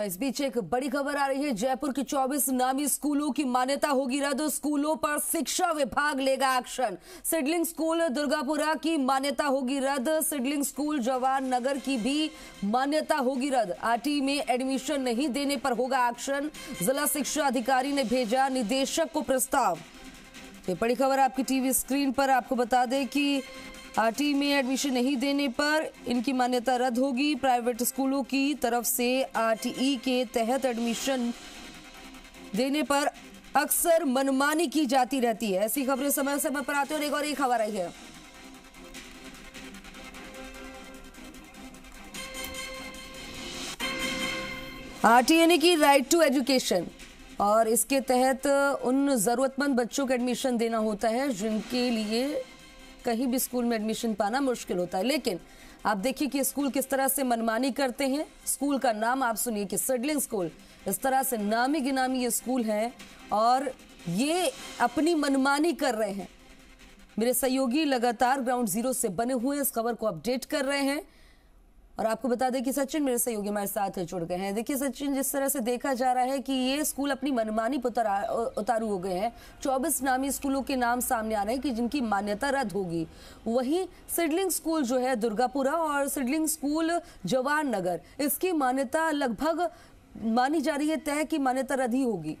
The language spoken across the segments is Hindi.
इस बीच एक बड़ी खबर आ रही है जयपुर की 24 नामी स्कूलों की मान्यता होगी रद्द स्कूलों पर शिक्षा विभाग लेगा एक्शन सिडलिंग स्कूल दुर्गापुरा की मान्यता होगी रद्द सिडलिंग स्कूल जवाहर नगर की भी मान्यता होगी रद्द आरटी में एडमिशन नहीं देने पर होगा एक्शन जिला शिक्षा अधिकारी ने भेजा निदेशक को प्रस्ताव ये बड़ी खबर आपकी टीवी स्क्रीन पर आपको बता दें कि टी में एडमिशन नहीं देने पर इनकी मान्यता रद्द होगी प्राइवेट स्कूलों की तरफ से आरटीई के तहत एडमिशन देने पर अक्सर मनमानी की जाती रहती है ऐसी खबरें समय समय पर आते और एक और एक खबर आई है आरटीएनए की राइट टू एजुकेशन और इसके तहत उन जरूरतमंद बच्चों को एडमिशन देना होता है जिनके लिए कहीं भी स्कूल में एडमिशन पाना मुश्किल होता है लेकिन आप देखिए कि स्कूल किस तरह से मनमानी करते हैं स्कूल का नाम आप सुनिए कि सडलिंग स्कूल इस तरह से नामी गिनामी ये स्कूल है और ये अपनी मनमानी कर रहे हैं मेरे सहयोगी लगातार ग्राउंड जीरो से बने हुए इस खबर को अपडेट कर रहे हैं और आपको बता दें कि सचिन मेरे सहयोगी हमारे साथ जुड़ गए हैं देखिए सचिन जिस तरह से देखा जा रहा है कि ये स्कूल अपनी मनमानी पर उतारू हो गए हैं चौबीस नामी स्कूलों के नाम सामने आ रहे हैं कि जिनकी मान्यता रद्द होगी वहीं सिडलिंग स्कूल जो है दुर्गापुरा और सिडलिंग स्कूल जवाहर नगर इसकी मान्यता लगभग मानी जा रही है तय की मान्यता रद्द ही होगी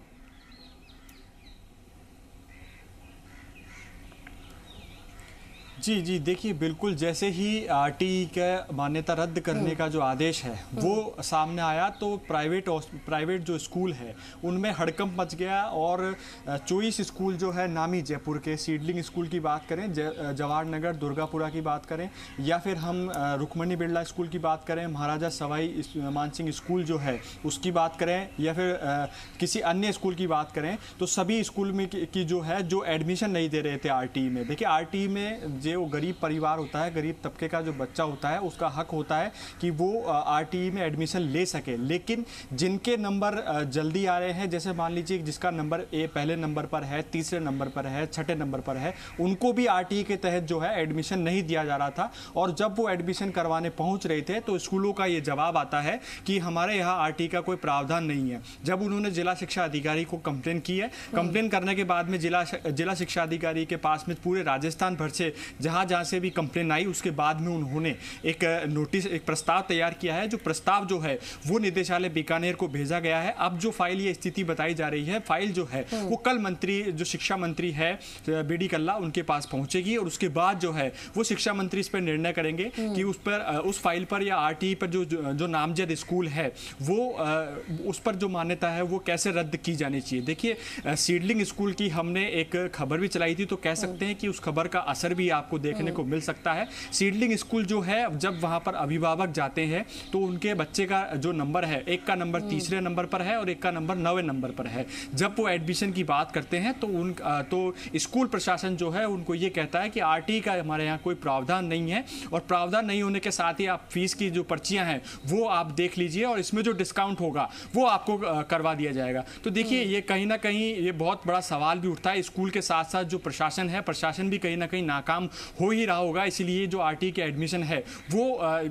जी जी देखिए बिल्कुल जैसे ही टी का मान्यता रद्द करने का जो आदेश है वो सामने आया तो प्राइवेट प्राइवेट जो स्कूल है उनमें हड़कंप मच गया और चोईस स्कूल जो है नामी जयपुर के सीडलिंग स्कूल की बात करें जवाहर नगर दुर्गापुरा की बात करें या फिर हम रुकमणी बिरला स्कूल की बात करें महाराजा सवाई मानसिंह स्कूल जो है उसकी बात करें या फिर किसी अन्य स्कूल की बात करें तो सभी स्कूल में की जो है जो एडमिशन नहीं दे रहे थे आर में देखिए आर में लीजिए वो गरीब परिवार होता है गरीब तबके का जो बच्चा होता है उसका हक होता है कि वो आर में एडमिशन ले सके लेकिन जिनके नंबर जल्दी आ रहे हैं जैसे मान लीजिए जिसका नंबर ए पहले नंबर पर है तीसरे नंबर पर है छठे नंबर पर है उनको भी आर के तहत जो है एडमिशन नहीं दिया जा रहा था और जब वो एडमिशन करवाने पहुँच रहे थे तो स्कूलों का ये जवाब आता है कि हमारे यहाँ आर का कोई प्रावधान नहीं है जब उन्होंने जिला शिक्षा अधिकारी को कंप्लेन की है कंप्लेन करने के बाद में जिला जिला शिक्षा अधिकारी के पास में पूरे राजस्थान भर से जहाँ जहाँ से भी कंप्लेन आई उसके बाद में उन्होंने एक नोटिस एक प्रस्ताव तैयार किया है जो प्रस्ताव जो है वो निदेशालय बीकानेर को भेजा गया है अब जो फाइल ये स्थिति बताई जा रही है फाइल जो है हम्म। वो कल मंत्री जो शिक्षा मंत्री है बी डी कल्ला उनके पास पहुंचेगी और उसके बाद जो है वो शिक्षा मंत्री इस पर निर्णय करेंगे हम्म। कि उस पर उस फाइल पर या आर पर जो जो नामजद स्कूल है वो उस पर जो मान्यता है वो कैसे रद्द की जानी चाहिए देखिए सीडलिंग स्कूल की हमने एक खबर भी चलाई थी तो कह हम्म। सकते हैं कि उस खबर का असर भी आप आपको देखने हम्म। को मिल सकता है सीडलिंग स्कूल जो है जब वहाँ पर अभिभावक जाते हैं तो उनके बच्चे का जो नंबर है एक का नंबर हम्म। तीसरे नंबर पर है और एक का नंबर नवे नंबर पर है जब वो एडमिशन की बात करते हैं तो उन तो स्कूल प्रशासन जो है उनको ये कहता है कि आर का हमारे यहाँ कोई प्रावधान नहीं है और प्रावधान नहीं होने के साथ ही आप फीस की जो पर्चियाँ हैं वो आप देख लीजिए और इसमें जो डिस्काउंट होगा वो आपको करवा दिया जाएगा तो देखिए हम्म। ये कहीं ना कहीं ये बहुत बड़ा सवाल भी उठता है स्कूल के साथ साथ जो प्रशासन है प्रशासन भी कहीं ना कहीं नाकाम हो ही रहा होगा इसीलिए जो आर के एडमिशन है वो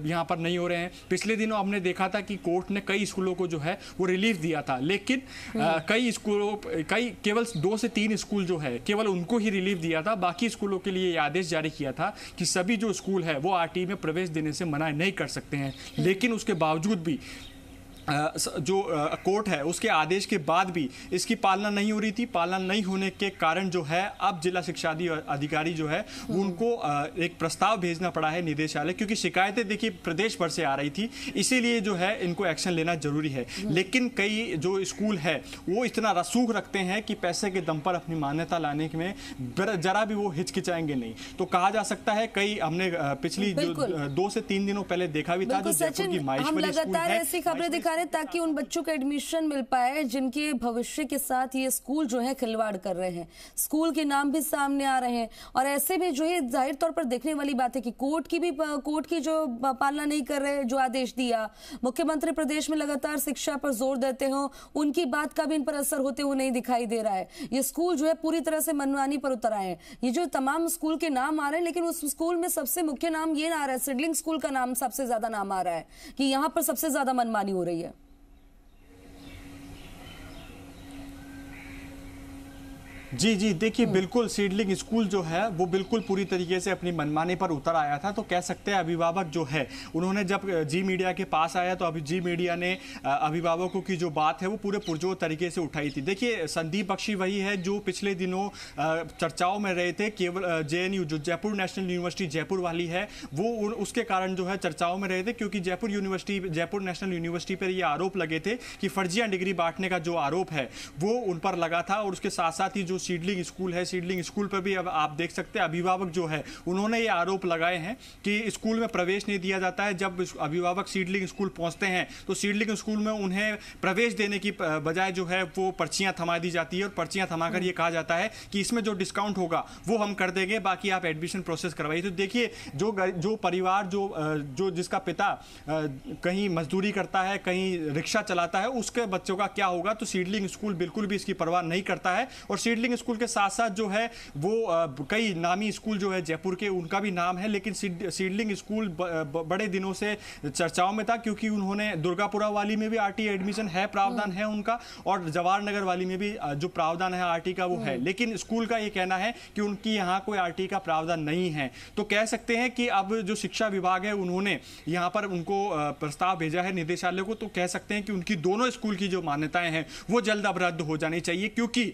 यहाँ पर नहीं हो रहे हैं पिछले दिनों हमने देखा था कि कोर्ट ने कई स्कूलों को जो है वो रिलीफ दिया था लेकिन हम्म। कई स्कूलों कई केवल दो से तीन स्कूल जो है केवल उनको ही रिलीफ दिया था बाकी स्कूलों के लिए आदेश जारी किया था कि सभी जो स्कूल है वो आर में प्रवेश देने से मना नहीं कर सकते हैं लेकिन उसके बावजूद भी जो कोर्ट है उसके आदेश के बाद भी इसकी पालना नहीं हो रही थी पालना नहीं होने के कारण जो है अब जिला शिक्षा अधिकारी जो है हम्म। उनको एक प्रस्ताव भेजना पड़ा है निदेशालय क्योंकि शिकायतें देखिए प्रदेश भर से आ रही थी इसीलिए जो है इनको एक्शन लेना जरूरी है हम्म। लेकिन कई जो स्कूल है वो इतना रसूख रखते हैं कि पैसे के दम पर अपनी मान्यता लाने में जरा भी वो हिचकिचाएंगे नहीं तो कहा जा सकता है कई हमने पिछली दो से तीन दिनों पहले देखा भी था जो जयपुर की माइश में जाने ताकि उन बच्चों का एडमिशन मिल पाए जिनके भविष्य के साथ ये स्कूल जो है खिलवाड़ कर रहे हैं स्कूल के नाम भी सामने आ रहे हैं और ऐसे में जो है जाहिर तौर पर देखने वाली बात है कि कोर्ट की भी कोर्ट की जो पालना नहीं कर रहे जो आदेश दिया मुख्यमंत्री प्रदेश में लगातार शिक्षा पर जोर देते हो उनकी बात का भी इन पर असर होते हुए नहीं दिखाई दे रहा है ये स्कूल जो है पूरी तरह से मनमानी पर उतर आए ये जो तमाम स्कूल के नाम आ रहे हैं लेकिन उस स्कूल में सबसे मुख्य नाम ये ना आ रहा है सिडलिंग स्कूल का नाम सबसे ज्यादा नाम आ रहा है कि यहाँ पर सबसे ज्यादा मनमानी हो रही है जी जी देखिए हम्म। बिल्कुल सीडलिंग स्कूल जो है वो बिल्कुल पूरी तरीके से अपनी मनमानी पर उतर आया था तो कह सकते हैं अभिभावक जो है उन्होंने जब जी मीडिया के पास आया तो अभी जी मीडिया ने अभिभावकों की जो बात है वो पूरे पुरजोर तरीके से उठाई थी देखिए संदीप बख्शी वही है जो पिछले दिनों चर्चाओं में रहे थे केवल जे जो जयपुर नेशनल यूनिवर्सिटी जयपुर वाली है वो उसके कारण जो है चर्चाओं में रहे थे क्योंकि Jaipur university Jaipur national university पर ये आरोप लगे थे कि फर्जिया डिग्री बांटने का जो आरोप है वो उन पर लगा था और उसके साथ साथ ही जो सीडलिंग स्कूल है सीडलिंग स्कूल पर भी अब आप देख सकते हैं अभिभावक जो है उन्होंने ये आरोप लगाए हैं कि स्कूल में प्रवेश नहीं दिया जाता है जब अभिभावक सीडलिंग स्कूल पहुँचते हैं तो सीडलिंग स्कूल में उन्हें प्रवेश देने की बजाय जो है वो पर्चियाँ थमा दी जाती है और पर्चियाँ थमा ये कहा जाता है कि इसमें जो डिस्काउंट होगा वो हम कर देंगे बाकी आप एडमिशन प्रोसेस करवाइए तो देखिए जो जो परिवार जो जो जिसका पिता कहीं मजदूरी करता है कहीं रिक्शा चलाता है उसके बच्चों का क्या होगा तो सीडलिंग स्कूल बिल्कुल भी इसकी परवाह नहीं करता है और सीडलिंग बोर्डिंग स्कूल के साथ साथ जो है वो कई नामी स्कूल जो है जयपुर के उनका भी नाम है लेकिन सीडलिंग स्कूल बड़े दिनों से चर्चाओं में था क्योंकि उन्होंने दुर्गापुरा वाली में भी आरटी एडमिशन है प्रावधान है उनका और जवाहर नगर वाली में भी जो प्रावधान है आरटी का वो है हम्म। लेकिन स्कूल का ये कहना है कि उनकी यहाँ कोई आरटी का प्रावधान नहीं है तो कह सकते हैं कि अब जो शिक्षा विभाग है उन्होंने यहाँ पर उनको प्रस्ताव भेजा है निदेशालय को तो कह सकते हैं कि उनकी दोनों स्कूल की जो मान्यताएं हैं वो जल्द अब रद्द हो जानी चाहिए क्योंकि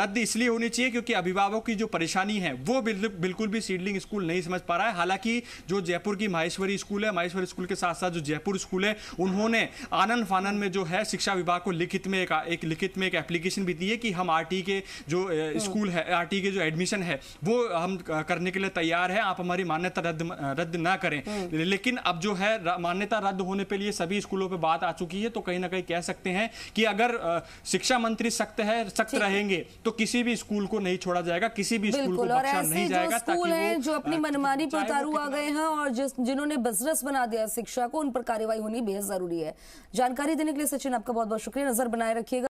रद्द इसलिए इसलिए होनी चाहिए क्योंकि अभिभावक की जो परेशानी है वो बिल्कुल भी सीडलिंग स्कूल नहीं समझ पा रहा है हालांकि जो जयपुर की माहेश्वरी स्कूल है माहेश्वरी स्कूल के साथ साथ जो जयपुर स्कूल है उन्होंने आनंद फानंद में जो है शिक्षा विभाग को लिखित में एक, एक लिखित में एक एप्लीकेशन भी दी है कि हम आर के जो हम्म। स्कूल है आर के जो एडमिशन है वो हम करने के लिए तैयार है आप हमारी मान्यता रद्द रद्द ना करें हम्म। लेकिन अब जो है मान्यता रद्द होने पर लिए सभी स्कूलों पर बात आ चुकी है तो कहीं ना कहीं कह सकते हैं कि अगर शिक्षा मंत्री सख्त है सख्त रहेंगे तो किसी भी भी स्कूल को नहीं छोड़ा जाएगा किसी भी स्कूल को बच्चा नहीं जाएगा स्कूल है जो अपनी मनमानी पर उतारू आ गए हैं और जिन्होंने बिजनेस बना दिया शिक्षा को उन पर कार्यवाही होनी बेहद जरूरी है जानकारी देने के लिए सचिन आपका बहुत बहुत शुक्रिया नजर बनाए रखिएगा